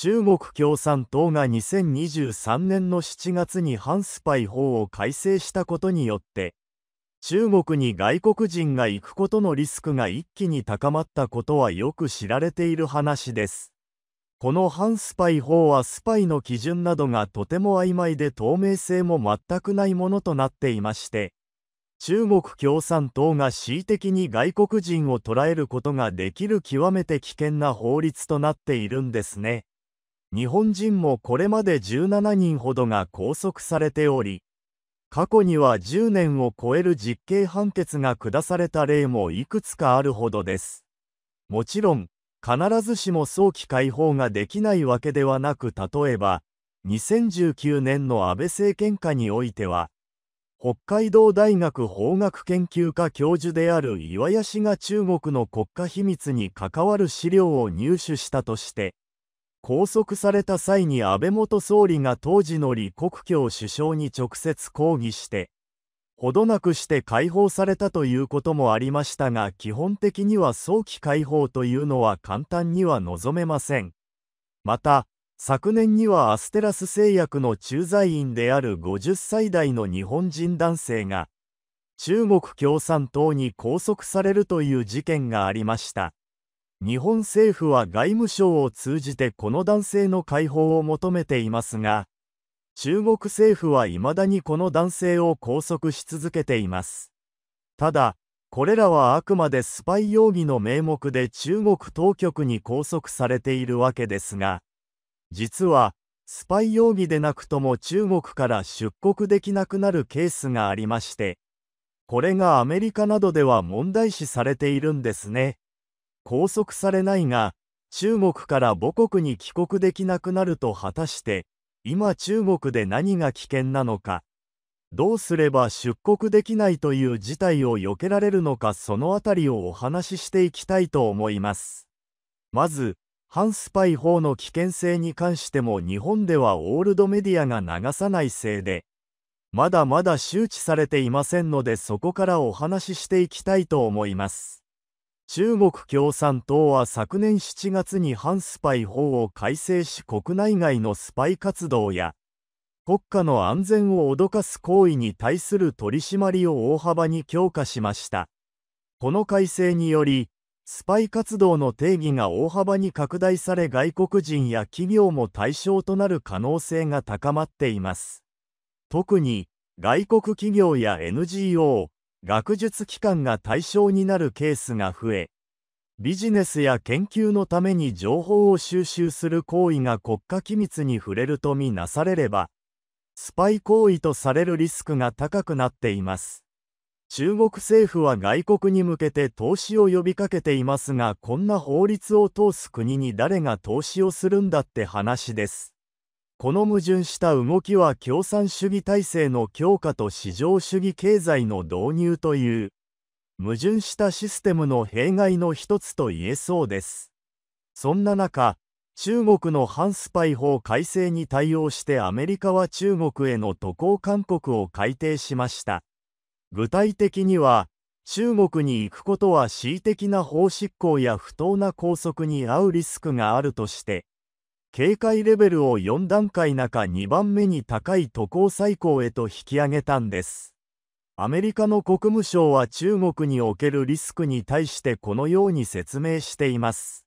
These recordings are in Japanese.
中国共産党が2023年の7月に反スパイ法を改正したことによって中国に外国人が行くことのリスクが一気に高まったことはよく知られている話ですこの反スパイ法はスパイの基準などがとても曖昧で透明性も全くないものとなっていまして中国共産党が恣意的に外国人を捕らえることができる極めて危険な法律となっているんですね。日本人もこれまで17人ほどが拘束されており過去には10年を超える実刑判決が下された例もいくつかあるほどですもちろん必ずしも早期解放ができないわけではなく例えば2019年の安倍政権下においては北海道大学法学研究科教授である岩屋氏が中国の国家秘密に関わる資料を入手したとして拘束された際に安倍元総理が当時の李克強首相に直接抗議してほどなくして解放されたということもありましたが基本的には早期解放というのは簡単には望めませんまた昨年にはアステラス製薬の駐在員である50歳代の日本人男性が中国共産党に拘束されるという事件がありました日本政府は外務省を通じてこの男性の解放を求めていますが中国政府はいまだにこの男性を拘束し続けていますただこれらはあくまでスパイ容疑の名目で中国当局に拘束されているわけですが実はスパイ容疑でなくとも中国から出国できなくなるケースがありましてこれがアメリカなどでは問題視されているんですね。拘束されないが、中国から母国に帰国できなくなると果たして、今中国で何が危険なのか、どうすれば出国できないという事態を避けられるのかそのあたりをお話ししていきたいと思います。まず、反スパイ法の危険性に関しても日本ではオールドメディアが流さないせいで、まだまだ周知されていませんのでそこからお話ししていきたいと思います。中国共産党は昨年7月に反スパイ法を改正し国内外のスパイ活動や国家の安全を脅かす行為に対する取り締まりを大幅に強化しました。この改正により、スパイ活動の定義が大幅に拡大され外国人や企業も対象となる可能性が高まっています。特に、外国企業や NGO、学術機関が対象になるケースが増えビジネスや研究のために情報を収集する行為が国家機密に触れるとみなされればスパイ行為とされるリスクが高くなっています中国政府は外国に向けて投資を呼びかけていますがこんな法律を通す国に誰が投資をするんだって話ですこの矛盾した動きは共産主義体制の強化と市場主義経済の導入という矛盾したシステムの弊害の一つと言えそうですそんな中中国の反スパイ法改正に対応してアメリカは中国への渡航勧告を改定しました具体的には中国に行くことは恣意的な法執行や不当な拘束に遭うリスクがあるとして警戒レベルを4段階中2番目に高い渡航最高へと引き上げたんです。アメリカの国務省は中国におけるリスクに対してこのように説明しています。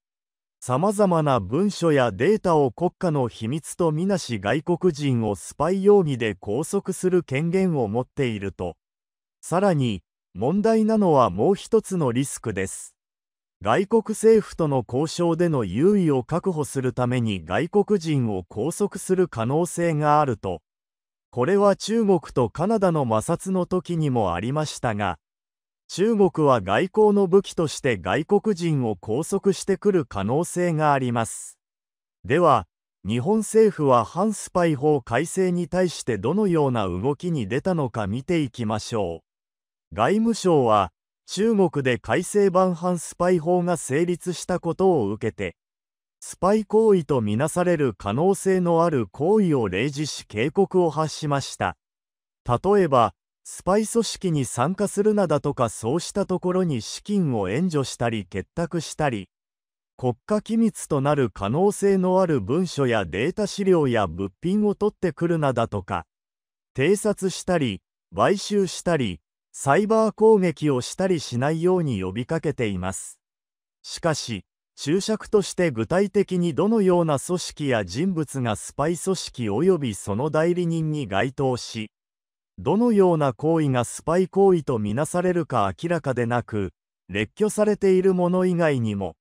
さまざまな文書やデータを国家の秘密とみなし外国人をスパイ容疑で拘束する権限を持っていると。さらに、問題なのはもう一つのリスクです。外国政府との交渉での優位を確保するために外国人を拘束する可能性があると、これは中国とカナダの摩擦の時にもありましたが、中国は外交の武器として外国人を拘束してくる可能性があります。では、日本政府は反スパイ法改正に対してどのような動きに出たのか見ていきましょう。外務省は、中国で改正版反スパイ法が成立したことを受けて、スパイ行為とみなされる可能性のある行為を例示し警告を発しました。例えば、スパイ組織に参加するなだとかそうしたところに資金を援助したり結託したり、国家機密となる可能性のある文書やデータ資料や物品を取ってくるなだとか、偵察したり、買収したり、サイバー攻撃をしたりしないように呼びかけています。しかし、注釈として具体的にどのような組織や人物がスパイ組織及びその代理人に該当し、どのような行為がスパイ行為とみなされるか明らかでなく、列挙されているもの以外にも、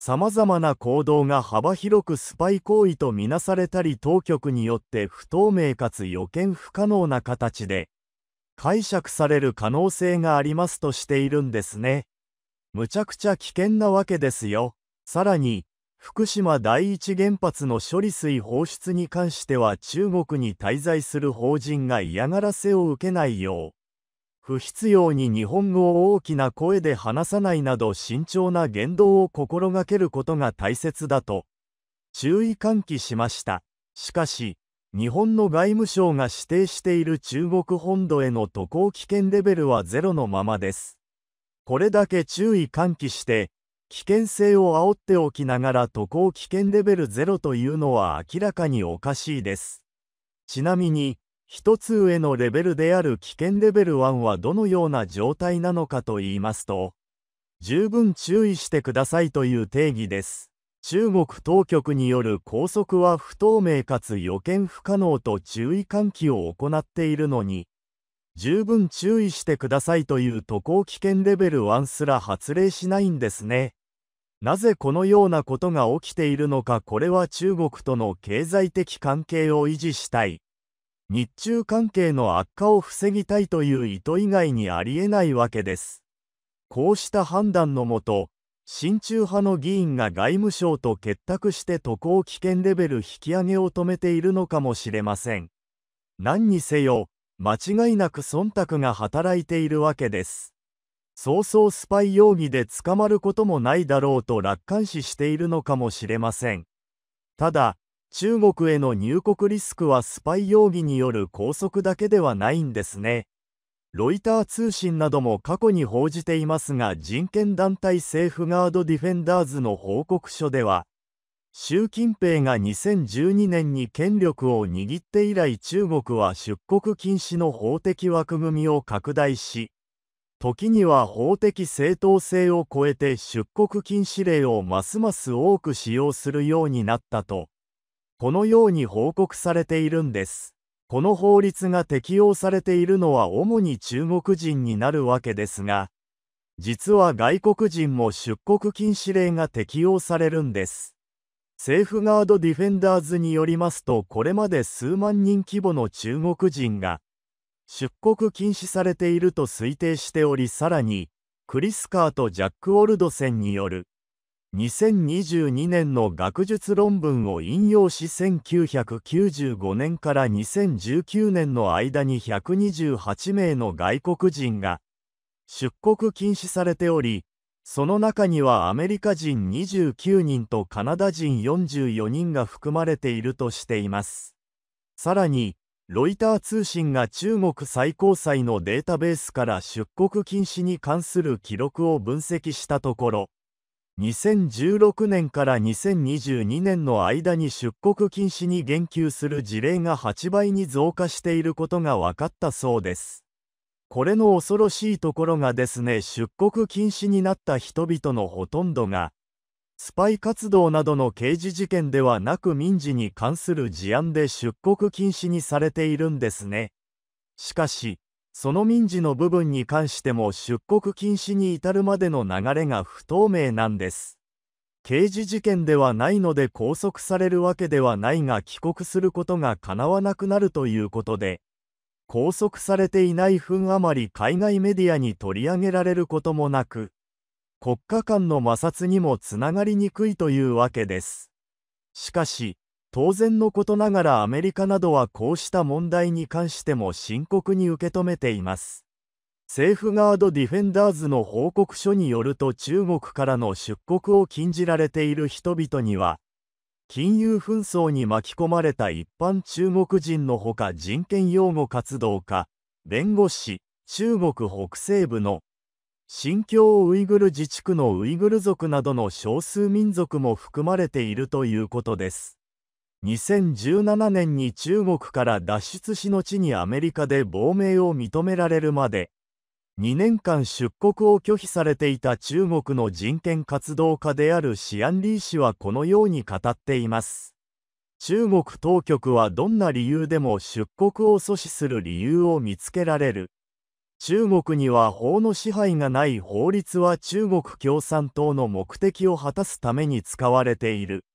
様々な行動が幅広くスパイ行為とみなされたり当局によって不透明かつ予見不可能な形で解釈される可能性がありますとしているんですね。むちゃくちゃ危険なわけですよ。さらに、福島第一原発の処理水放出に関しては中国に滞在する法人が嫌がらせを受けないよう、不必要に日本語を大きな声で話さないなど慎重な言動を心がけることが大切だと注意喚起しました。しかし、日本の外務省が指定している中国本土への渡航危険レベルはゼロのままです。これだけ注意喚起して、危険性を煽っておきながら渡航危険レベルゼロというのは明らかにおかしいです。ちなみに、1つ上のレベルである危険レベル1はどのような状態なのかといいますと、十分注意してくださいという定義です。中国当局による拘束は不透明かつ予見不可能と注意喚起を行っているのに十分注意してくださいという渡航危険レベル1すら発令しないんですね。なぜこのようなことが起きているのかこれは中国との経済的関係を維持したい。日中関係の悪化を防ぎたいという意図以外にありえないわけです。こうした判断のもと、親中派の議員が外務省と結託して渡航危険レベル引き上げを止めているのかもしれません。何にせよ、間違いなく忖度が働いているわけです。そうそうスパイ容疑で捕まることもないだろうと楽観視しているのかもしれません。ただ、中国への入国リスクはスパイ容疑による拘束だけではないんですね。ロイター通信なども過去に報じていますが人権団体セーフガード・ディフェンダーズの報告書では習近平が2012年に権力を握って以来中国は出国禁止の法的枠組みを拡大し時には法的正当性を超えて出国禁止令をますます多く使用するようになったとこのように報告されているんです。この法律が適用されているのは主に中国人になるわけですが、実は外国人も出国禁止令が適用されるんです。セーフガードディフェンダーズによりますとこれまで数万人規模の中国人が出国禁止されていると推定しておりさらにクリスカーとジャック・オルドセンによる2022年の学術論文を引用し1995年から2019年の間に128名の外国人が出国禁止されておりその中にはアメリカ人29人とカナダ人44人が含まれているとしていますさらにロイター通信が中国最高裁のデータベースから出国禁止に関する記録を分析したところ2016年から2022年の間に出国禁止に言及する事例が8倍に増加していることが分かったそうです。これの恐ろしいところがですね出国禁止になった人々のほとんどがスパイ活動などの刑事事件ではなく民事に関する事案で出国禁止にされているんですね。しかしその民事の部分に関しても出国禁止に至るまでの流れが不透明なんです。刑事事件ではないので拘束されるわけではないが帰国することがかなわなくなるということで拘束されていない分あまり海外メディアに取り上げられることもなく国家間の摩擦にもつながりにくいというわけですしかし当然のことながらアメリカなどはこうした問題に関しても深刻に受け止めています。セーフガード・ディフェンダーズの報告書によると中国からの出国を禁じられている人々には金融紛争に巻き込まれた一般中国人のほか人権擁護活動家弁護士中国北西部の新疆ウイグル自治区のウイグル族などの少数民族も含まれているということです。2017年に中国から脱出しのちにアメリカで亡命を認められるまで2年間出国を拒否されていた中国の人権活動家であるシアン・リー氏はこのように語っています中国当局はどんな理由でも出国を阻止する理由を見つけられる中国には法の支配がない法律は中国共産党の目的を果たすために使われている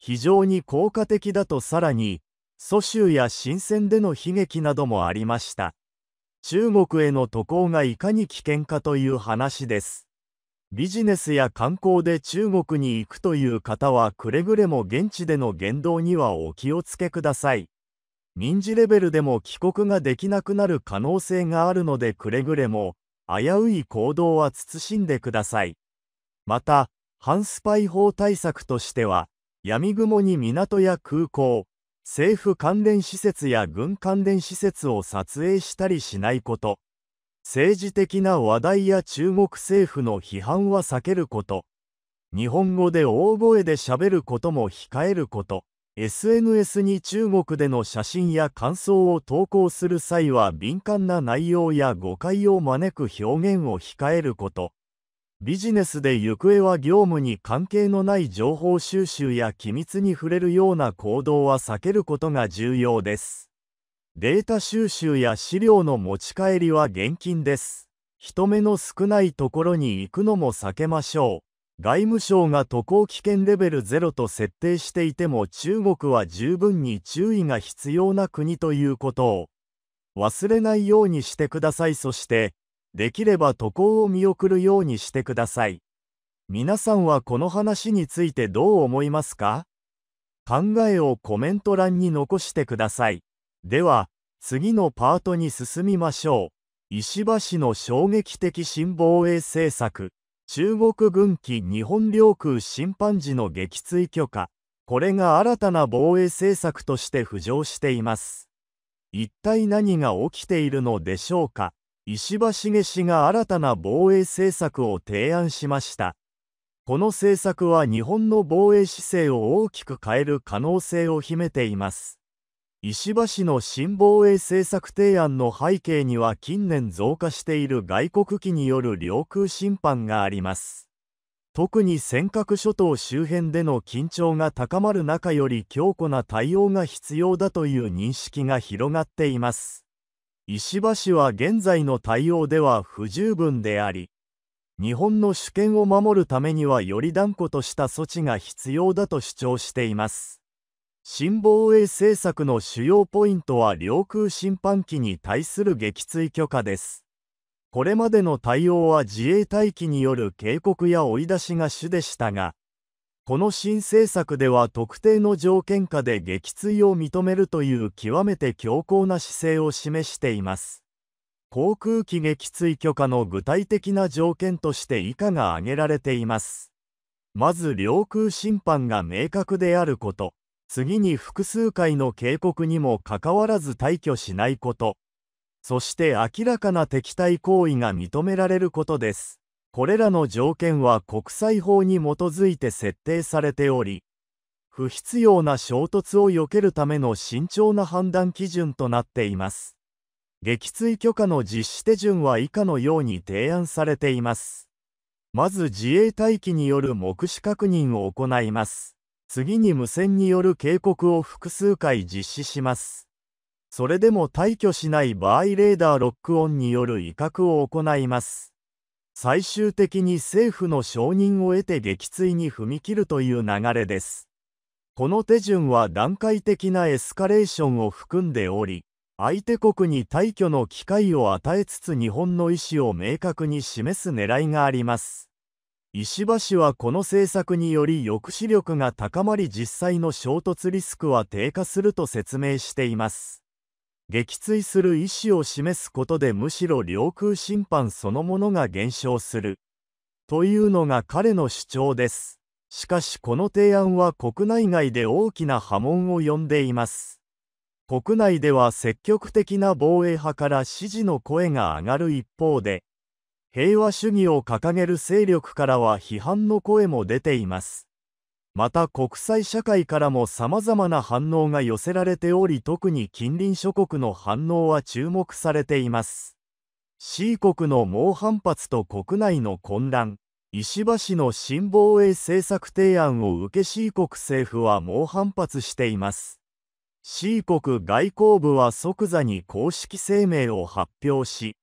非常に効果的だとさらに蘇州や新鮮での悲劇などもありました中国への渡航がいかに危険かという話ですビジネスや観光で中国に行くという方はくれぐれも現地での言動にはお気をつけください民事レベルでも帰国ができなくなる可能性があるのでくれぐれも危うい行動は慎んでくださいまた反スパイ法対策としては闇雲に港や空港、政府関連施設や軍関連施設を撮影したりしないこと、政治的な話題や中国政府の批判は避けること、日本語で大声でしゃべることも控えること、SNS に中国での写真や感想を投稿する際は敏感な内容や誤解を招く表現を控えることビジネスで行方は業務に関係のない情報収集や機密に触れるような行動は避けることが重要です。データ収集や資料の持ち帰りは厳禁です。人目の少ないところに行くのも避けましょう。外務省が渡航危険レベル0と設定していても中国は十分に注意が必要な国ということを忘れないようにしてください。そして、できれば渡航を見送るようにしてください。皆さんはこの話についてどう思いますか考えをコメント欄に残してください。では、次のパートに進みましょう。石破氏の衝撃的新防衛政策。中国軍機日本領空侵犯時の撃墜許可。これが新たな防衛政策として浮上しています。一体何が起きているのでしょうか石破茂氏が新たな防衛政策を提案しましたこの政策は日本の防衛姿勢を大きく変える可能性を秘めています石破氏の新防衛政策提案の背景には近年増加している外国機による領空侵犯があります特に尖閣諸島周辺での緊張が高まる中より強固な対応が必要だという認識が広がっています石破氏は現在の対応では不十分であり、日本の主権を守るためにはより断固とした措置が必要だと主張しています。新防衛政策の主要ポイントは領空侵犯機に対する撃墜許可です。これまでの対応は自衛隊機による警告や追い出しが主でしたが、この新政策では特定の条件下で撃墜を認めるという極めて強硬な姿勢を示しています。航空機撃墜許可の具体的な条件として以下が挙げられています。まず領空侵犯が明確であること、次に複数回の警告にもかかわらず退去しないこと、そして明らかな敵対行為が認められることです。これらの条件は国際法に基づいて設定されており不必要な衝突を避けるための慎重な判断基準となっています撃墜許可の実施手順は以下のように提案されていますまず自衛隊機による目視確認を行います次に無線による警告を複数回実施しますそれでも退去しない場合レーダーロックオンによる威嚇を行います最終的に政府の承認を得て撃墜に踏み切るという流れです。この手順は段階的なエスカレーションを含んでおり、相手国に退去の機会を与えつつ日本の意思を明確に示す狙いがあります。石破氏はこの政策により抑止力が高まり実際の衝突リスクは低下すると説明しています。撃墜する意思を示すことでむしろ領空侵犯そのものが減少するというのが彼の主張ですしかしこの提案は国内外で大きな波紋を呼んでいます国内では積極的な防衛派から支持の声が上がる一方で平和主義を掲げる勢力からは批判の声も出ていますまた国際社会からもさまざまな反応が寄せられており特に近隣諸国の反応は注目されています C 国の猛反発と国内の混乱石破氏の新防衛政策提案を受け C 国政府は猛反発しています C 国外交部は即座に公式声明を発表し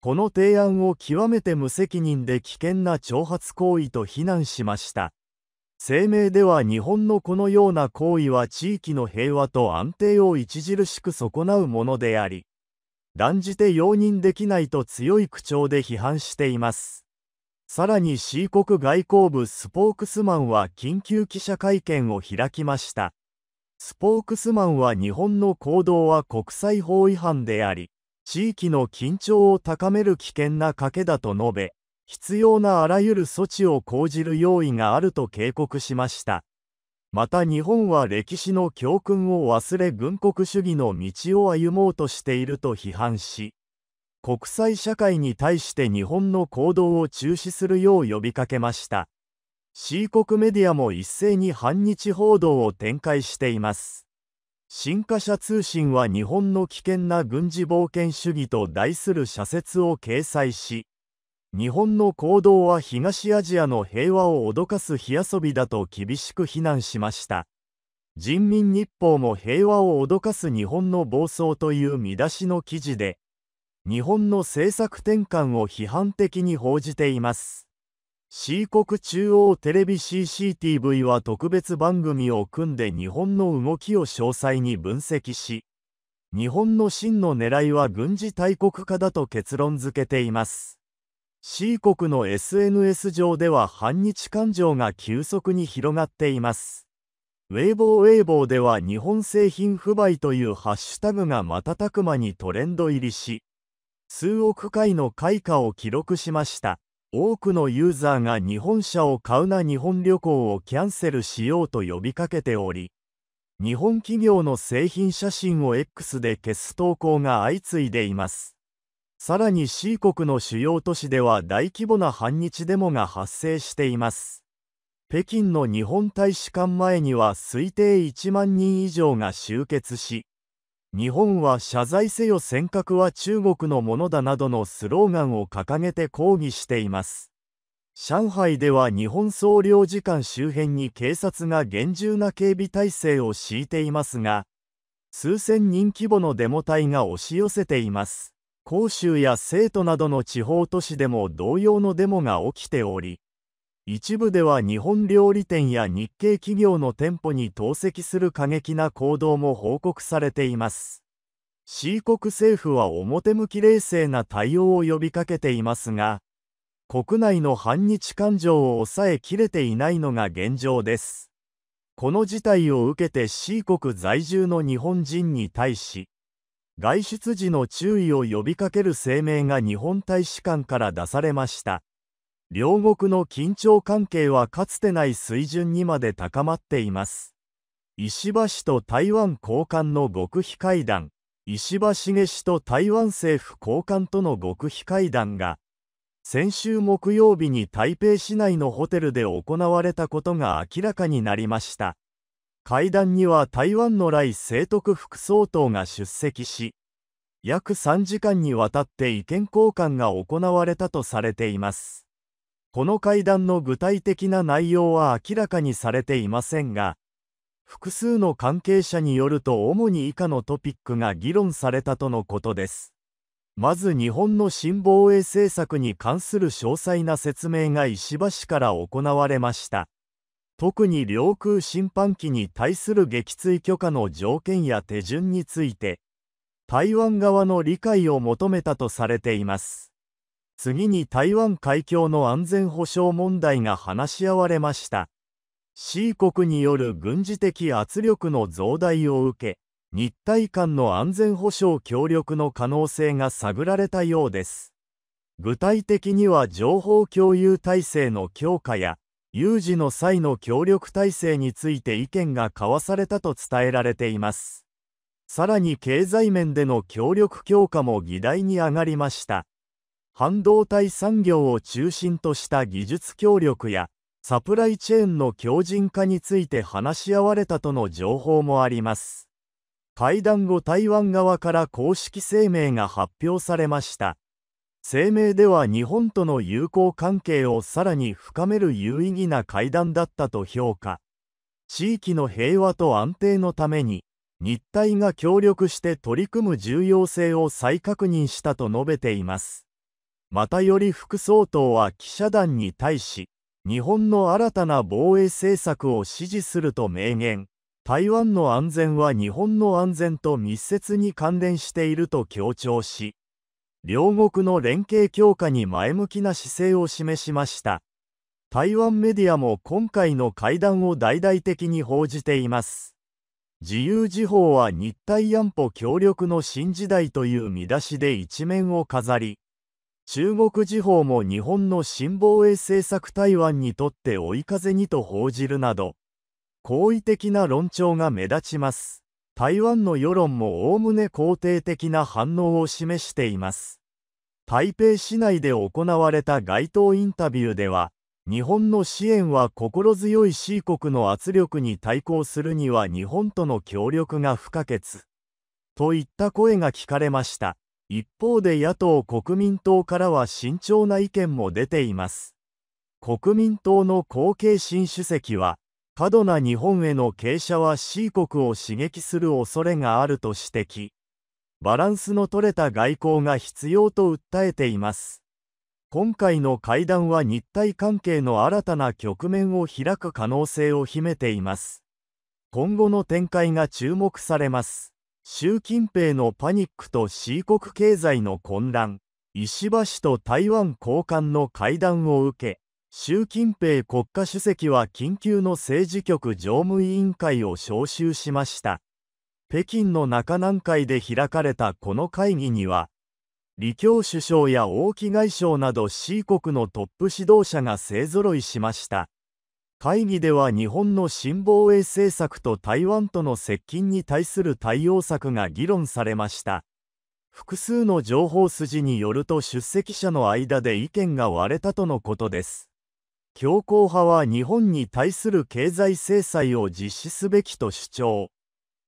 この提案を極めて無責任で危険な挑発行為と非難しました声明では日本のこのような行為は地域の平和と安定を著しく損なうものであり断じて容認できないと強い口調で批判していますさらに C 国外交部スポークスマンは緊急記者会見を開きましたスポークスマンは日本の行動は国際法違反であり地域の緊張を高める危険な賭けだと述べ必要なあらゆる措置を講じる用意があると警告しました。また日本は歴史の教訓を忘れ軍国主義の道を歩もうとしていると批判し、国際社会に対して日本の行動を中止するよう呼びかけました。C 国メディアも一斉に反日報道を展開しています。新華社通信は日本の危険な軍事冒険主義と題する社説を掲載し、日本の行動は東アジアの平和を脅かす火遊びだと厳しく非難しました人民日報も平和を脅かす日本の暴走という見出しの記事で日本の政策転換を批判的に報じています C 国中央テレビ CCTV は特別番組を組んで日本の動きを詳細に分析し日本の真の狙いは軍事大国化だと結論付けています C 国の SNS 上では反日感情が急速に広がっています。ウェイボーウェイボーでは日本製品不買というハッシュタグが瞬く間にトレンド入りし、数億回の開花を記録しました。多くのユーザーが日本車を買うな日本旅行をキャンセルしようと呼びかけており、日本企業の製品写真を X で消す投稿が相次いでいます。さらに C 国の主要都市では大規模な反日デモが発生しています。北京の日本大使館前には推定1万人以上が集結し、日本は謝罪せよ尖閣は中国のものだなどのスローガンを掲げて抗議しています。上海では日本総領事館周辺に警察が厳重な警備体制を敷いていますが、数千人規模のデモ隊が押し寄せています。広州や成都などの地方都市でも同様のデモが起きており一部では日本料理店や日系企業の店舗に投石する過激な行動も報告されています C 国政府は表向き冷静な対応を呼びかけていますが国内の反日感情を抑えきれていないのが現状ですこの事態を受けて C 国在住の日本人に対し外出時の注意を呼びかける声明が日本大使館から出されました両国の緊張関係はかつてない水準にまで高まっています石破氏と台湾高官の極秘会談石破茂氏と台湾政府高官との極秘会談が先週木曜日に台北市内のホテルで行われたことが明らかになりました会談には台湾の来清徳副総統が出席し、約3時間にわたって意見交換が行われたとされています。この会談の具体的な内容は明らかにされていませんが、複数の関係者によると主に以下のトピックが議論されたとのことです。まず日本の新防衛政策に関する詳細な説明が石破氏から行われました。特に領空侵犯機に対する撃墜許可の条件や手順について台湾側の理解を求めたとされています次に台湾海峡の安全保障問題が話し合われました C 国による軍事的圧力の増大を受け日体間の安全保障協力の可能性が探られたようです具体的には情報共有体制の強化や有事の際の協力体制について意見が交わされたと伝えられています。さらに経済面での協力強化も議題に上がりました。半導体産業を中心とした技術協力やサプライチェーンの強靭化について話し合われたとの情報もあります。会談後台湾側から公式声明が発表されました。声明では日本との友好関係をさらに深める有意義な会談だったと評価地域の平和と安定のために日体が協力して取り組む重要性を再確認したと述べていますまたより副総統は記者団に対し日本の新たな防衛政策を支持すると明言台湾の安全は日本の安全と密接に関連していると強調し両国の連携強化に前向きな姿勢を示しました台湾メディアも今回の会談を大々的に報じています自由時報は日台安保協力の新時代という見出しで一面を飾り中国時報も日本の新防衛政策台湾にとって追い風にと報じるなど好意的な論調が目立ちます台湾の世論もおおむね肯定的な反応を示しています。台北市内で行われた街頭インタビューでは、日本の支援は心強い C 国の圧力に対抗するには日本との協力が不可欠。といった声が聞かれました。一方で野党・国民党からは慎重な意見も出ています。国民党の後継新主席は、過度な日本への傾斜は C 国を刺激する恐れがあると指摘バランスの取れた外交が必要と訴えています今回の会談は日台関係の新たな局面を開く可能性を秘めています今後の展開が注目されます習近平のパニックと C 国経済の混乱石破氏と台湾高官の会談を受け習近平国家主席は緊急の政治局常務委員会を招集しました北京の中南海で開かれたこの会議には李強首相や王毅外相など C 国のトップ指導者が勢ぞろいしました会議では日本の新防衛政策と台湾との接近に対する対応策が議論されました複数の情報筋によると出席者の間で意見が割れたとのことです強硬派は日本に対する経済制裁を実施すべきと主張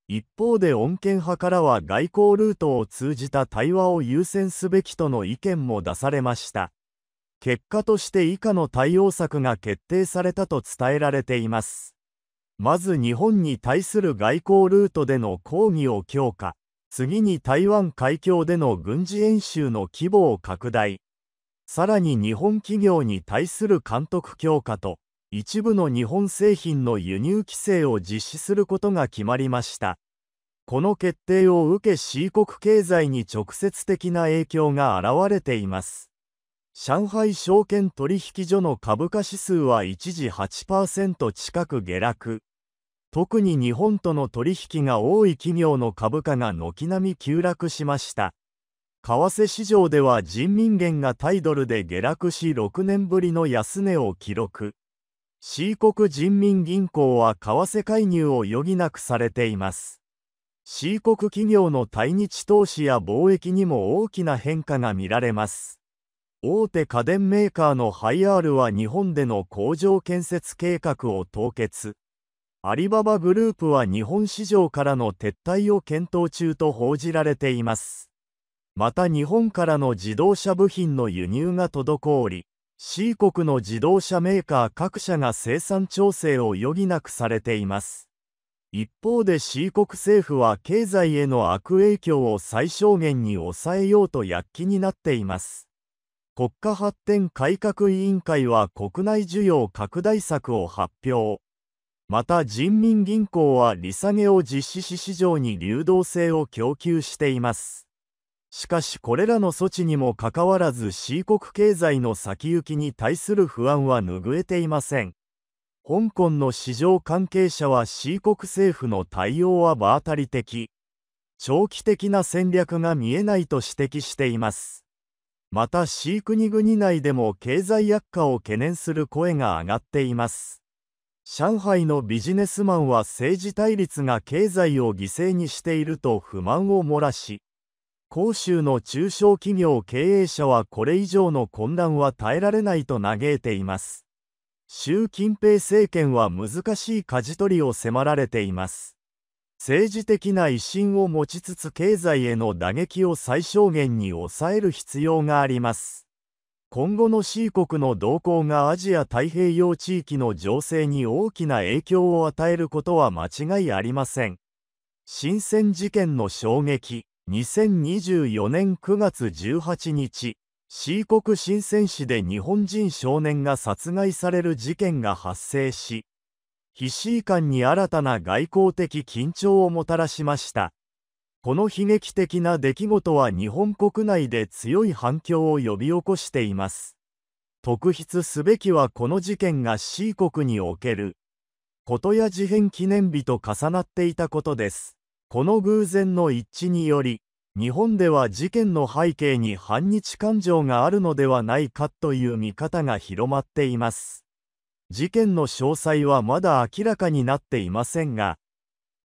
一方で穏健派からは外交ルートを通じた対話を優先すべきとの意見も出されました結果として以下の対応策が決定されたと伝えられていますまず日本に対する外交ルートでの抗議を強化次に台湾海峡での軍事演習の規模を拡大さらに日本企業に対する監督強化と一部の日本製品の輸入規制を実施することが決まりましたこの決定を受け C 国経済に直接的な影響が現れています上海証券取引所の株価指数は一時8%近く下落特に日本との取引が多い企業の株価が軒並み急落しました為替市場では人民元がタイドルで下落し6年ぶりの安値を記録。C 国人民銀行は為替介入を余儀なくされています。C 国企業の対日投資や貿易にも大きな変化が見られます。大手家電メーカーのハイアールは日本での工場建設計画を凍結。アリババグループは日本市場からの撤退を検討中と報じられています。また日本からの自動車部品の輸入が滞り C 国の自動車メーカー各社が生産調整を余儀なくされています一方で C 国政府は経済への悪影響を最小限に抑えようと躍起になっています国家発展改革委員会は国内需要拡大策を発表また人民銀行は利下げを実施し市場に流動性を供給していますしかしこれらの措置にもかかわらず C 国経済の先行きに対する不安は拭えていません香港の市場関係者は C 国政府の対応は場当たり的長期的な戦略が見えないと指摘していますまた C 国々内でも経済悪化を懸念する声が上がっています上海のビジネスマンは政治対立が経済を犠牲にしていると不満を漏らし広州の中小企業経営者はこれ以上の混乱は耐えられないと嘆いています。習近平政権は難しい舵取りを迫られています。政治的な威信を持ちつつ経済への打撃を最小限に抑える必要があります。今後の C 国の動向がアジア太平洋地域の情勢に大きな影響を与えることは間違いありません。新鮮事件の衝撃2024年9月18日、C 国深セン市で日本人少年が殺害される事件が発生し、非シー間に新たな外交的緊張をもたらしました。この悲劇的な出来事は日本国内で強い反響を呼び起こしています。特筆すべきはこの事件が C 国における、ことや事変記念日と重なっていたことです。この偶然の一致により、日本では事件の背景に反日感情があるのではないかという見方が広まっています。事件の詳細はまだ明らかになっていませんが、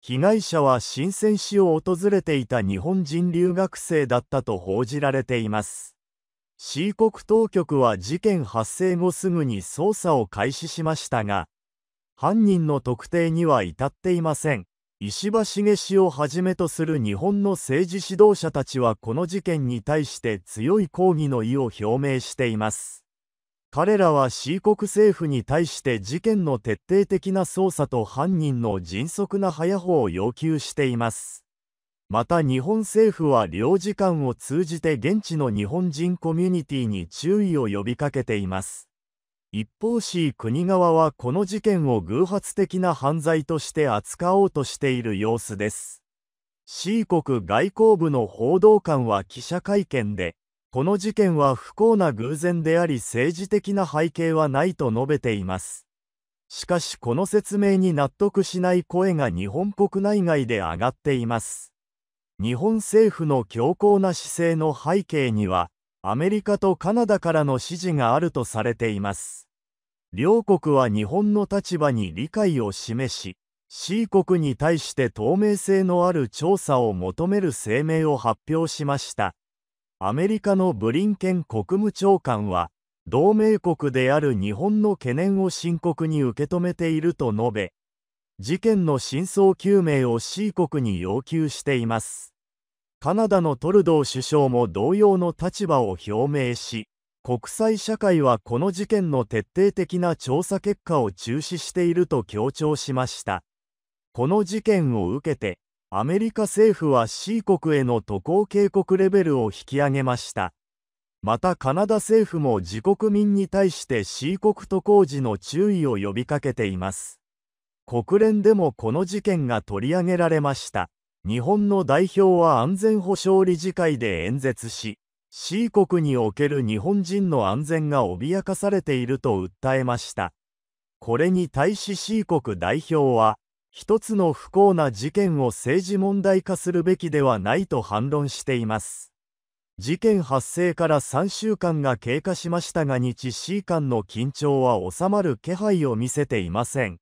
被害者は新セン市を訪れていた日本人留学生だったと報じられています。市国当局は事件発生後すぐに捜査を開始しましたが、犯人の特定には至っていません。石破茂氏をはじめとする日本の政治指導者たちはこの事件に対して強い抗議の意を表明しています。彼らは C 国政府に対して事件の徹底的な捜査と犯人の迅速な早歩を要求しています。また日本政府は領事館を通じて現地の日本人コミュニティに注意を呼びかけています。一方 C 国側はこの事件を偶発的な犯罪として扱おうとしている様子です C 国外交部の報道官は記者会見でこの事件は不幸な偶然であり政治的な背景はないと述べていますしかしこの説明に納得しない声が日本国内外で上がっています日本政府の強硬な姿勢の背景にはアメリカとカナダからの支持があるとされています。両国は日本の立場に理解を示し、C 国に対して透明性のある調査を求める声明を発表しました。アメリカのブリンケン国務長官は、同盟国である日本の懸念を深刻に受け止めていると述べ、事件の真相究明を C 国に要求しています。カナダのトルドー首相も同様の立場を表明し国際社会はこの事件の徹底的な調査結果を中止していると強調しましたこの事件を受けてアメリカ政府は C 国への渡航警告レベルを引き上げましたまたカナダ政府も自国民に対して C 国渡航時の注意を呼びかけています国連でもこの事件が取り上げられました日本の代表は安全保障理事会で演説し、C 国における日本人の安全が脅かされていると訴えました。これに対し C 国代表は、一つの不幸な事件を政治問題化するべきではないと反論しています。事件発生から3週間が経過しましたが日 C 間の緊張は収まる気配を見せていません。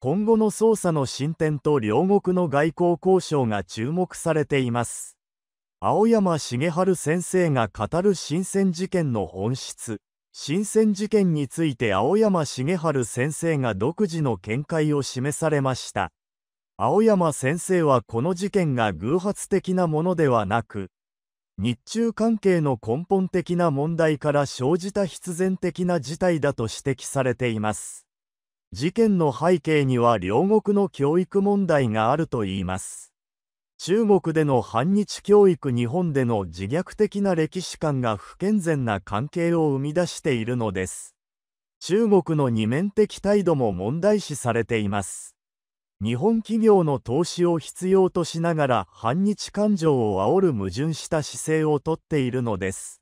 今後の捜査の進展と両国の外交交渉が注目されています。青山茂春先生が語る新鮮事件の本質新鮮事件について青山茂春先生が独自の見解を示されました青山先生はこの事件が偶発的なものではなく日中関係の根本的な問題から生じた必然的な事態だと指摘されています事件の背景には両国の教育問題があるといいます。中国での反日教育日本での自虐的な歴史観が不健全な関係を生み出しているのです。中国の二面的態度も問題視されています。日本企業の投資を必要としながら反日感情を煽る矛盾した姿勢をとっているのです。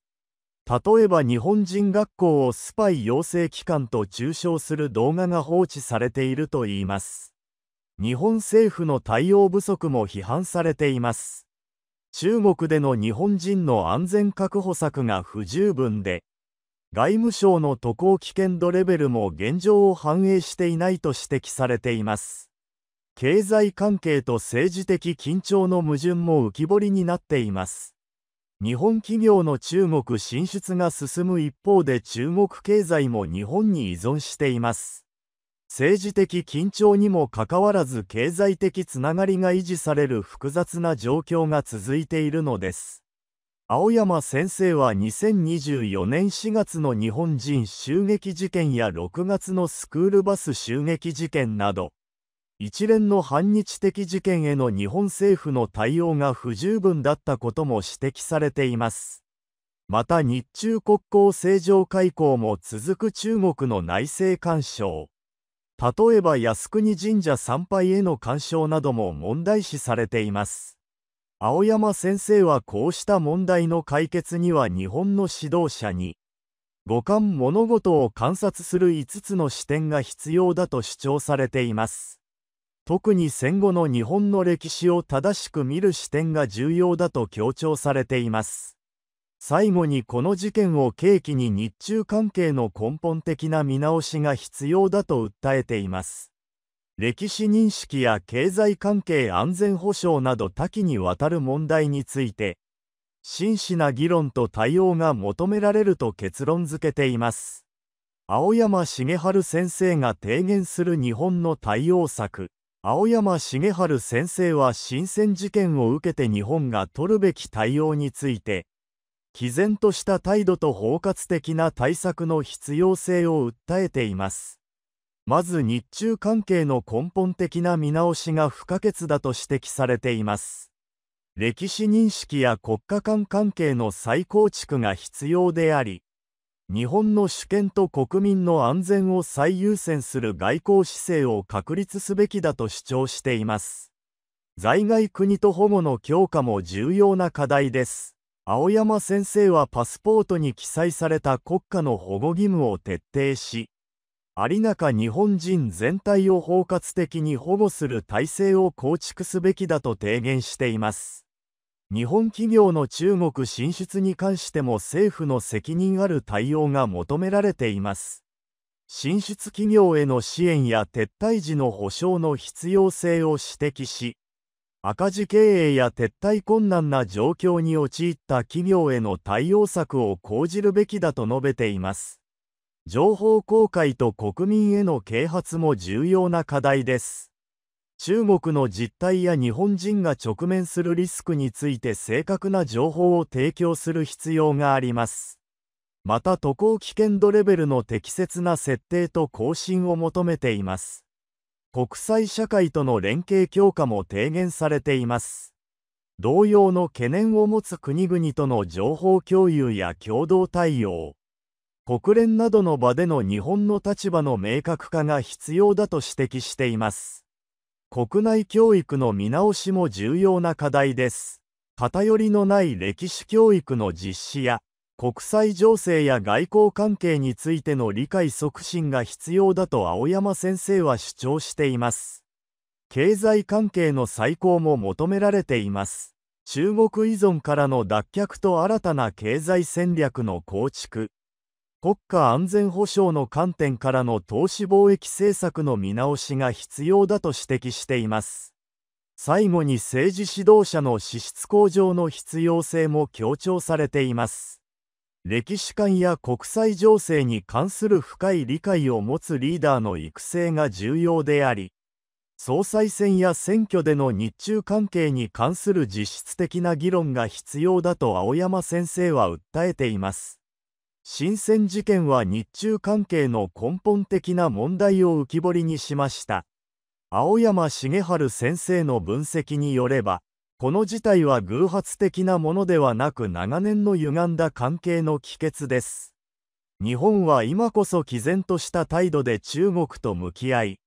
例えば日本人学校をスパイ養成機関と中傷する動画が放置されているといいます。日本政府の対応不足も批判されています。中国での日本人の安全確保策が不十分で、外務省の渡航危険度レベルも現状を反映していないと指摘されています。経済関係と政治的緊張の矛盾も浮き彫りになっています。日本企業の中国進出が進む一方で中国経済も日本に依存しています政治的緊張にもかかわらず経済的つながりが維持される複雑な状況が続いているのです青山先生は2024年4月の日本人襲撃事件や6月のスクールバス襲撃事件など一連の反日的事件への日本政府の対応が不十分だったことも指摘されています。また日中国交正常外交も続く中国の内政干渉。例えば靖国神社参拝への干渉なども問題視されています。青山先生はこうした問題の解決には日本の指導者に五感物事を観察する5つの視点が必要だと主張されています。特に戦後の日本の歴史を正しく見る視点が重要だと強調されています。最後にこの事件を契機に日中関係の根本的な見直しが必要だと訴えています。歴史認識や経済関係安全保障など多岐にわたる問題について、真摯な議論と対応が求められると結論付けています。青山茂春先生が提言する日本の対応策。青山茂治先生は新鮮事件を受けて日本が取るべき対応について毅然とした態度と包括的な対策の必要性を訴えていますまず日中関係の根本的な見直しが不可欠だと指摘されています歴史認識や国家間関係の再構築が必要であり日本の主権と国民の安全を最優先する外交姿勢を確立すべきだと主張しています。在外国と保護の強化も重要な課題です。青山先生はパスポートに記載された国家の保護義務を徹底し、有中日本人全体を包括的に保護する体制を構築すべきだと提言しています。日本企業の中国進出に関しても政府の責任ある対応が求められています。進出企業への支援や撤退時の保障の必要性を指摘し、赤字経営や撤退困難な状況に陥った企業への対応策を講じるべきだと述べています。情報公開と国民への啓発も重要な課題です。中国の実態や日本人が直面するリスクについて正確な情報を提供する必要があります。また渡航危険度レベルの適切な設定と更新を求めています。国際社会との連携強化も提言されています。同様の懸念を持つ国々との情報共有や共同対応、国連などの場での日本の立場の明確化が必要だと指摘しています。国内教育の見直しも重要な課題です。偏りのない歴史教育の実施や、国際情勢や外交関係についての理解促進が必要だと青山先生は主張しています。経済関係の再興も求められています。中国依存からの脱却と新たな経済戦略の構築。国家安全保障の観点からの投資貿易政策の見直しが必要だと指摘しています。最後に政治指導者の資質向上の必要性も強調されています。歴史観や国際情勢に関する深い理解を持つリーダーの育成が重要であり、総裁選や選挙での日中関係に関する実質的な議論が必要だと青山先生は訴えています。新鮮事件は日中関係の根本的な問題を浮き彫りにしました青山茂治先生の分析によればこの事態は偶発的なものではなく長年の歪んだ関係の帰結です日本は今こそ毅然とした態度で中国と向き合い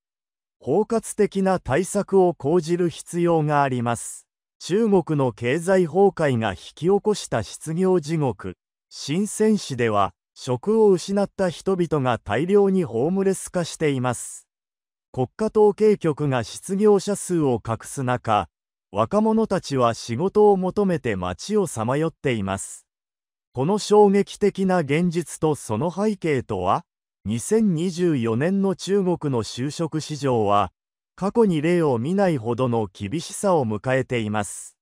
包括的な対策を講じる必要があります中国の経済崩壊が引き起こした失業地獄深セン市では職を失った人々が大量にホームレス化しています。国家統計局が失業者数を隠す中、若者たちは仕事を求めて街をさまよっています。この衝撃的な現実とその背景とは、2024年の中国の就職市場は、過去に例を見ないほどの厳しさを迎えています。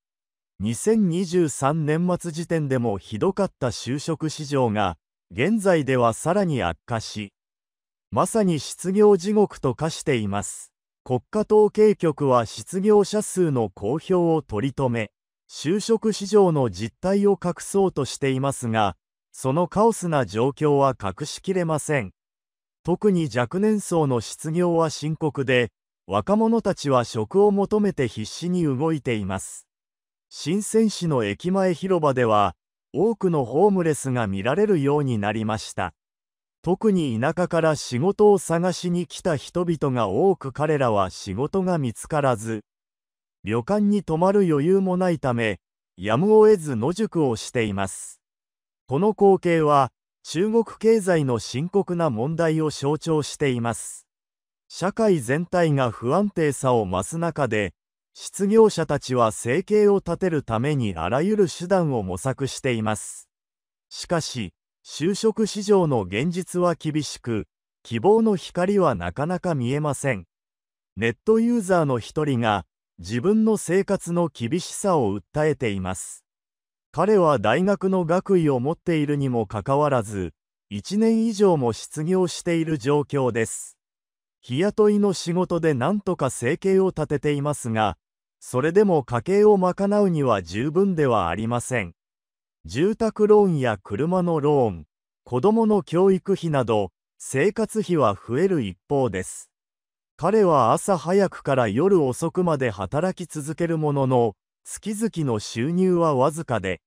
2023年末時点でもひどかった就職市場が、現在ではさらに悪化しまさに失業地獄と化しています国家統計局は失業者数の公表を取り留め就職市場の実態を隠そうとしていますがそのカオスな状況は隠しきれません特に若年層の失業は深刻で若者たちは職を求めて必死に動いています深セン市の駅前広場では多くのホームレスが見られるようになりました特に田舎から仕事を探しに来た人々が多く彼らは仕事が見つからず旅館に泊まる余裕もないためやむを得ず野宿をしていますこの光景は中国経済の深刻な問題を象徴しています社会全体が不安定さを増す中で失業者たちは生計を立てるためにあらゆる手段を模索しています。しかし、就職市場の現実は厳しく、希望の光はなかなか見えません。ネットユーザーの一人が、自分の生活の厳しさを訴えています。彼は大学の学位を持っているにもかかわらず、1年以上も失業している状況です。日雇いの仕事でなんとか生計を立てていますが、それでも家計を賄うには十分ではありません。住宅ローンや車のローン、子供の教育費など、生活費は増える一方です。彼は朝早くから夜遅くまで働き続けるものの、月々の収入はわずかで、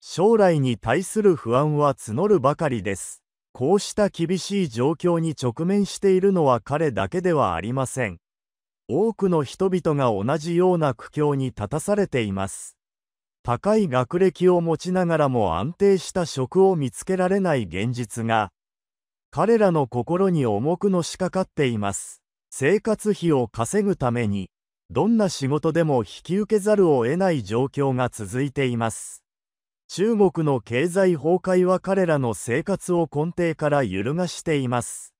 将来に対する不安は募るばかりです。こうした厳しい状況に直面しているのは彼だけではありません。多くの人々が同じような苦境に立たされています。高い学歴を持ちながらも安定した職を見つけられない現実が、彼らの心に重くのしかかっています。生活費を稼ぐために、どんな仕事でも引き受けざるを得ない状況が続いています。中国の経済崩壊は彼らの生活を根底から揺るがしています。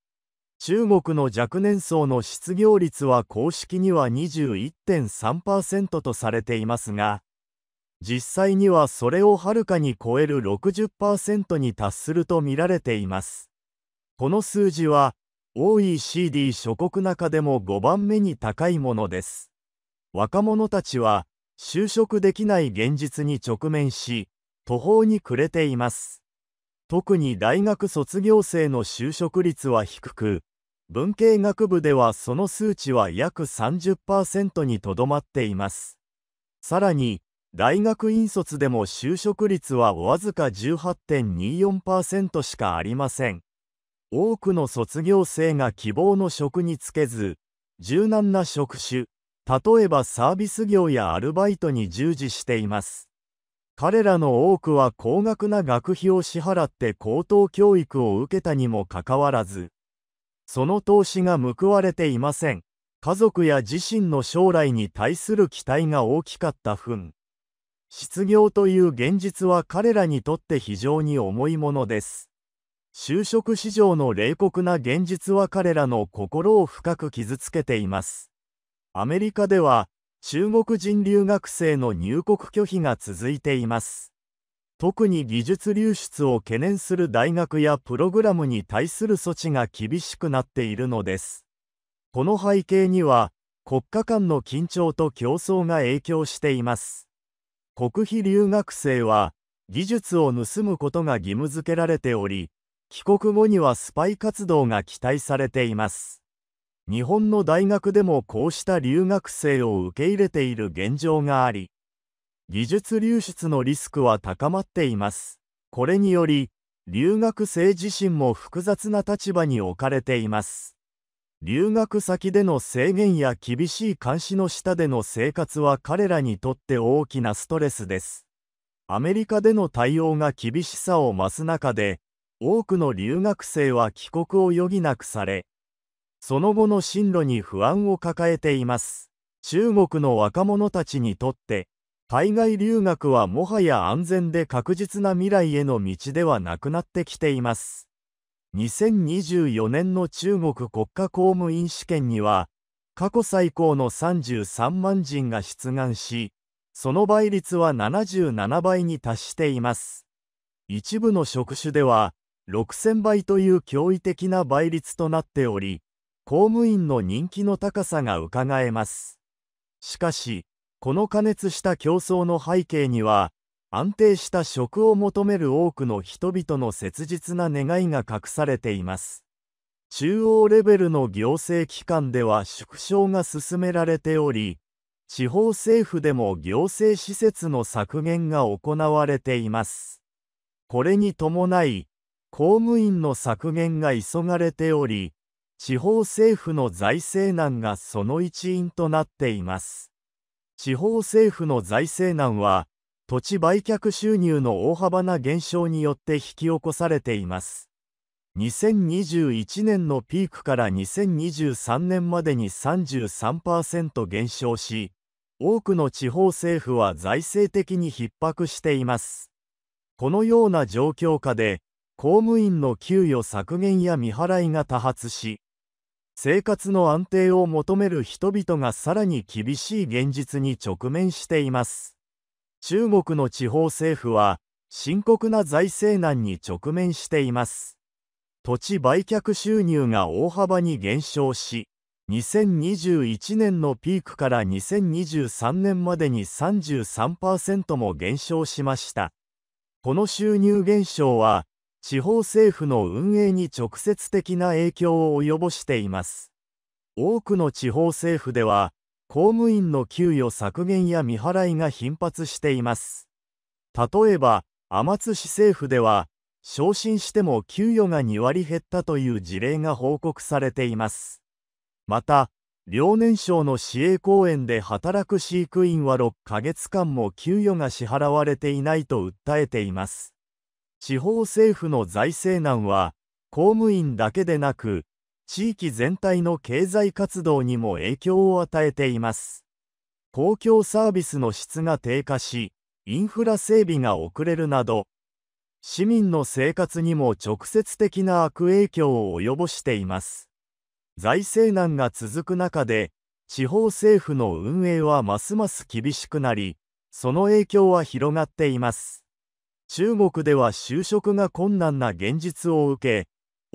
中国の若年層の失業率は公式には21.3%とされていますが実際にはそれをはるかに超える60%に達するとみられていますこの数字は OECD 諸国中でも5番目に高いものです若者たちは就職できない現実に直面し途方に暮れています特に大学卒業生の就職率は低く文系学部ではその数値は約30%にとどまっています。さらに、大学院卒でも就職率はわずか18.24%しかありません。多くの卒業生が希望の職に就けず、柔軟な職種、例えばサービス業やアルバイトに従事しています。彼らの多くは高額な学費を支払って高等教育を受けたにもかかわらず、その投資が報われていません。家族や自身の将来に対する期待が大きかった分。失業という現実は彼らにとって非常に重いものです。就職市場の冷酷な現実は彼らの心を深く傷つけています。アメリカでは中国人留学生の入国拒否が続いています。特に技術流出を懸念する大学やプログラムに対する措置が厳しくなっているのです。この背景には、国家間の緊張と競争が影響しています。国費留学生は、技術を盗むことが義務付けられており、帰国後にはスパイ活動が期待されています。日本の大学でもこうした留学生を受け入れている現状があり、技術流出のリスクは高まっています。これにより、留学生自身も複雑な立場に置かれています。留学先での制限や厳しい監視の下での生活は彼らにとって大きなストレスです。アメリカでの対応が厳しさを増す中で、多くの留学生は帰国を余儀なくされ、その後の進路に不安を抱えています。中国の若者たちにとって、海外留学はもはや安全で確実な未来への道ではなくなってきています。2024年の中国国家公務員試験には、過去最高の33万人が出願し、その倍率は77倍に達しています。一部の職種では、6000倍という驚異的な倍率となっており、公務員の人気の高さがうかがえます。しかし、この過熱した競争の背景には安定した職を求める多くの人々の切実な願いが隠されています中央レベルの行政機関では縮小が進められており地方政府でも行政施設の削減が行われていますこれに伴い公務員の削減が急がれており地方政府の財政難がその一因となっています地方政府の財政難は、土地売却収入の大幅な減少によって引き起こされています。2021年のピークから2023年までに33%減少し、多くの地方政府は財政的に逼迫しています。このような状況下で、公務員の給与削減や未払いが多発し、生活の安定を求める人々がさらに厳しい現実に直面しています中国の地方政府は深刻な財政難に直面しています土地売却収入が大幅に減少し2021年のピークから2023年までに33%も減少しましたこの収入減少は地方政府の運営に直接的な影響を及ぼしています多くの地方政府では公務員の給与削減や未払いが頻発しています例えば天津市政府では昇進しても給与が2割減ったという事例が報告されていますまた遼寧省の市営公園で働く飼育員は6ヶ月間も給与が支払われていないと訴えています地方政府の財政難は公務員だけでなく地域全体の経済活動にも影響を与えています公共サービスの質が低下しインフラ整備が遅れるなど市民の生活にも直接的な悪影響を及ぼしています財政難が続く中で地方政府の運営はますます厳しくなりその影響は広がっています中国では就職が困難な現実を受け、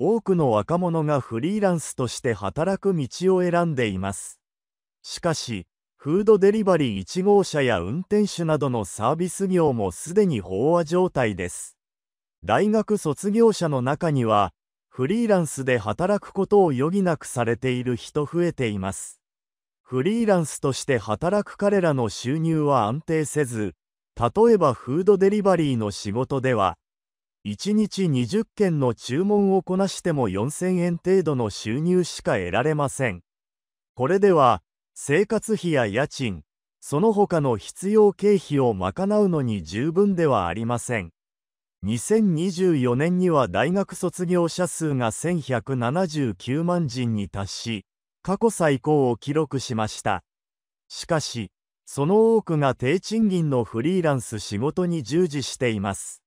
多くの若者がフリーランスとして働く道を選んでいます。しかし、フードデリバリー1号車や運転手などのサービス業もすでに飽和状態です。大学卒業者の中には、フリーランスで働くことを余儀なくされている人増えています。フリーランスとして働く彼らの収入は安定せず、例えばフードデリバリーの仕事では1日20件の注文をこなしても4000円程度の収入しか得られませんこれでは生活費や家賃その他の必要経費を賄うのに十分ではありません2024年には大学卒業者数が1179万人に達し過去最高を記録しましたしかしその多くが低賃金のフリーランス仕事に従事しています。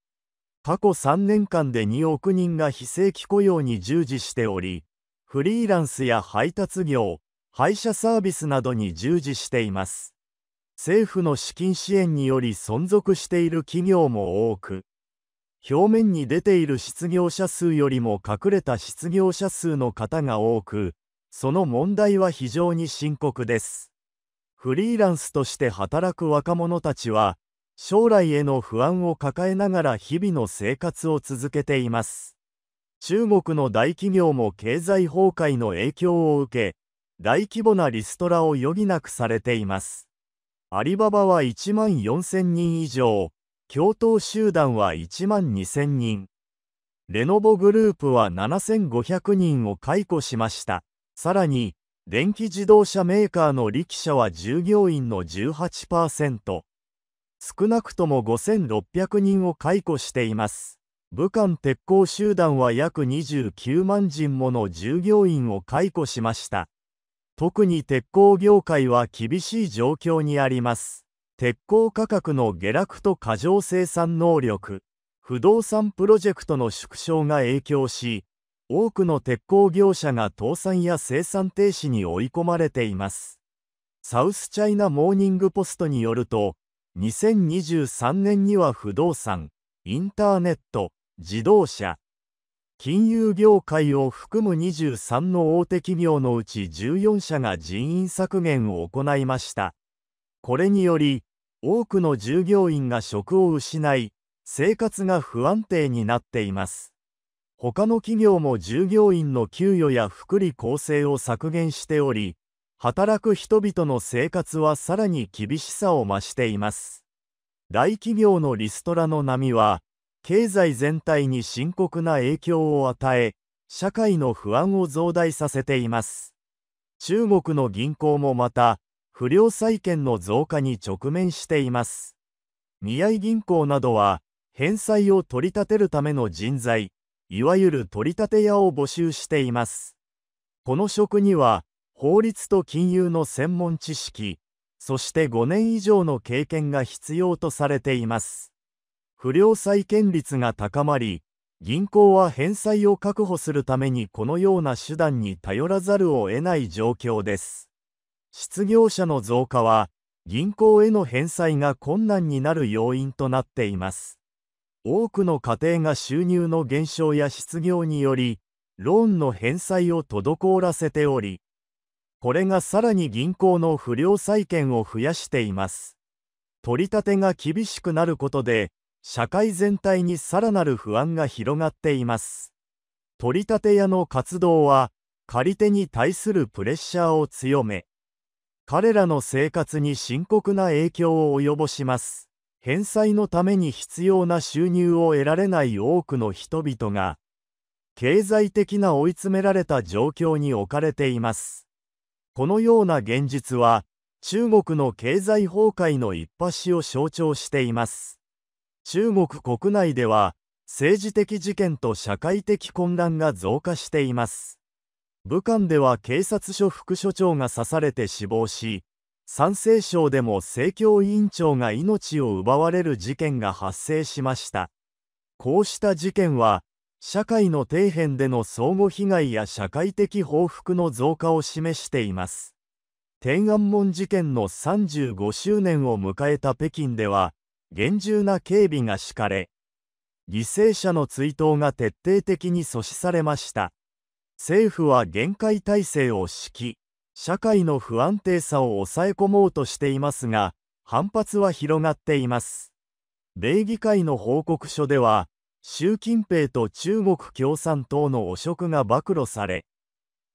過去3年間で2億人が非正規雇用に従事しており、フリーランスや配達業、配車サービスなどに従事しています。政府の資金支援により存続している企業も多く、表面に出ている失業者数よりも隠れた失業者数の方が多く、その問題は非常に深刻です。フリーランスとして働く若者たちは、将来への不安を抱えながら日々の生活を続けています。中国の大企業も経済崩壊の影響を受け、大規模なリストラを余儀なくされています。アリババは1万4000人以上、共闘集団は1万2000人。レノボグループは7500人を解雇しました。さらに、電気自動車メーカーの力車は従業員の18%、少なくとも5600人を解雇しています。武漢鉄鋼集団は約29万人もの従業員を解雇しました。特に鉄鋼業界は厳しい状況にあります。鉄鋼価格の下落と過剰生産能力、不動産プロジェクトの縮小が影響し、多くの鉄鋼業者が倒産や生産停止に追い込まれています。サウスチャイナモーニングポストによると、2023年には不動産、インターネット、自動車、金融業界を含む23の大手企業のうち14社が人員削減を行いました。これにより、多くの従業員が職を失い、生活が不安定になっています。他の企業も従業員の給与や福利厚生を削減しており、働く人々の生活はさらに厳しさを増しています。大企業のリストラの波は、経済全体に深刻な影響を与え、社会の不安を増大させています。中国の銀行もまた、不良債権の増加に直面しています。宮城銀行などは、返済を取り立てるための人材、いわゆる取り立て屋を募集しています。この職には、法律と金融の専門知識、そして5年以上の経験が必要とされています。不良債権率が高まり、銀行は返済を確保するためにこのような手段に頼らざるを得ない状況です。失業者の増加は、銀行への返済が困難になる要因となっています。多くの家庭が収入の減少や失業により、ローンの返済を滞らせており、これがさらに銀行の不良債権を増やしています。取り立てが厳しくなることで、社会全体にさらなる不安が広がっています。取り立て屋の活動は、借り手に対するプレッシャーを強め、彼らの生活に深刻な影響を及ぼします。返済のために必要な収入を得られない多くの人々が経済的な追い詰められた状況に置かれていますこのような現実は中国の経済崩壊の一端を象徴しています中国国内では政治的事件と社会的混乱が増加しています武漢では警察署副署長が刺されて死亡し山西省でも政教委員長が命を奪われる事件が発生しましたこうした事件は社会の底辺での相互被害や社会的報復の増加を示しています天安門事件の35周年を迎えた北京では厳重な警備が敷かれ犠牲者の追悼が徹底的に阻止されました政府は厳戒態勢を敷き社会の不安定さを抑え込もうとしていますが、反発は広がっています。米議会の報告書では、習近平と中国共産党の汚職が暴露され、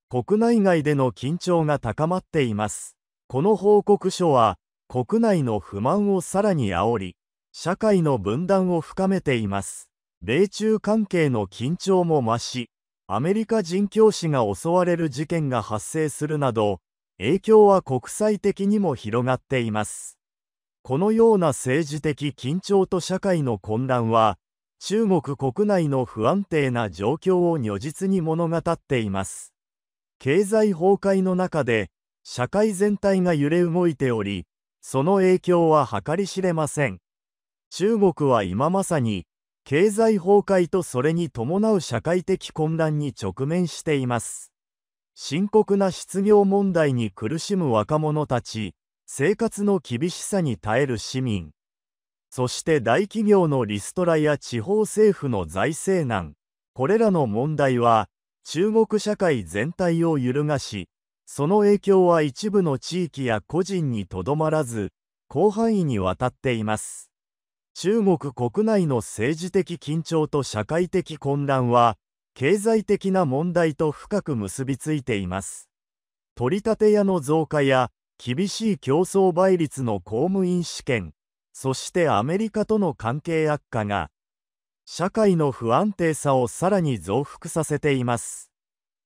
国内外での緊張が高まっています。この報告書は、国内の不満をさらに煽り、社会の分断を深めています。米中関係の緊張も増し、アメリカ人教師が襲われる事件が発生するなど、影響は国際的にも広がっています。このような政治的緊張と社会の混乱は、中国国内の不安定な状況を如実に物語っています。経済崩壊の中で、社会全体が揺れ動いており、その影響は計り知れません。中国は今まさに、経済崩壊とそれに伴う社会的混乱に直面しています深刻な失業問題に苦しむ若者たち生活の厳しさに耐える市民そして大企業のリストラや地方政府の財政難これらの問題は中国社会全体を揺るがしその影響は一部の地域や個人にとどまらず広範囲にわたっています中国国内の政治的緊張と社会的混乱は経済的な問題と深く結びついています取り立て屋の増加や厳しい競争倍率の公務員試験そしてアメリカとの関係悪化が社会の不安定さをさらに増幅させています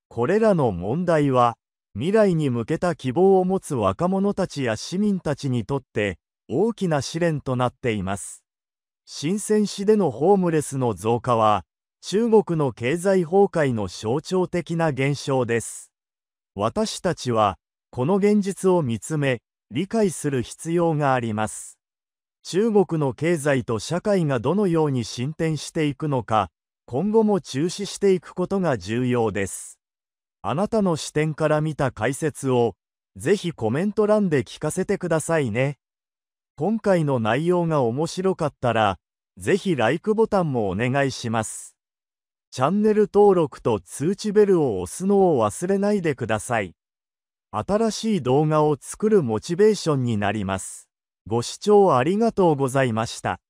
これらの問題は未来に向けた希望を持つ若者たちや市民たちにとって大きな試練となっています深鮮市でのホームレスの増加は、中国の経済崩壊の象徴的な現象です。私たちは、この現実を見つめ、理解する必要があります。中国の経済と社会がどのように進展していくのか、今後も注視していくことが重要です。あなたの視点から見た解説を、ぜひコメント欄で聞かせてくださいね。今回の内容が面白かったら、ぜひ LIKE ボタンもお願いします。チャンネル登録と通知ベルを押すのを忘れないでください。新しい動画を作るモチベーションになります。ご視聴ありがとうございました。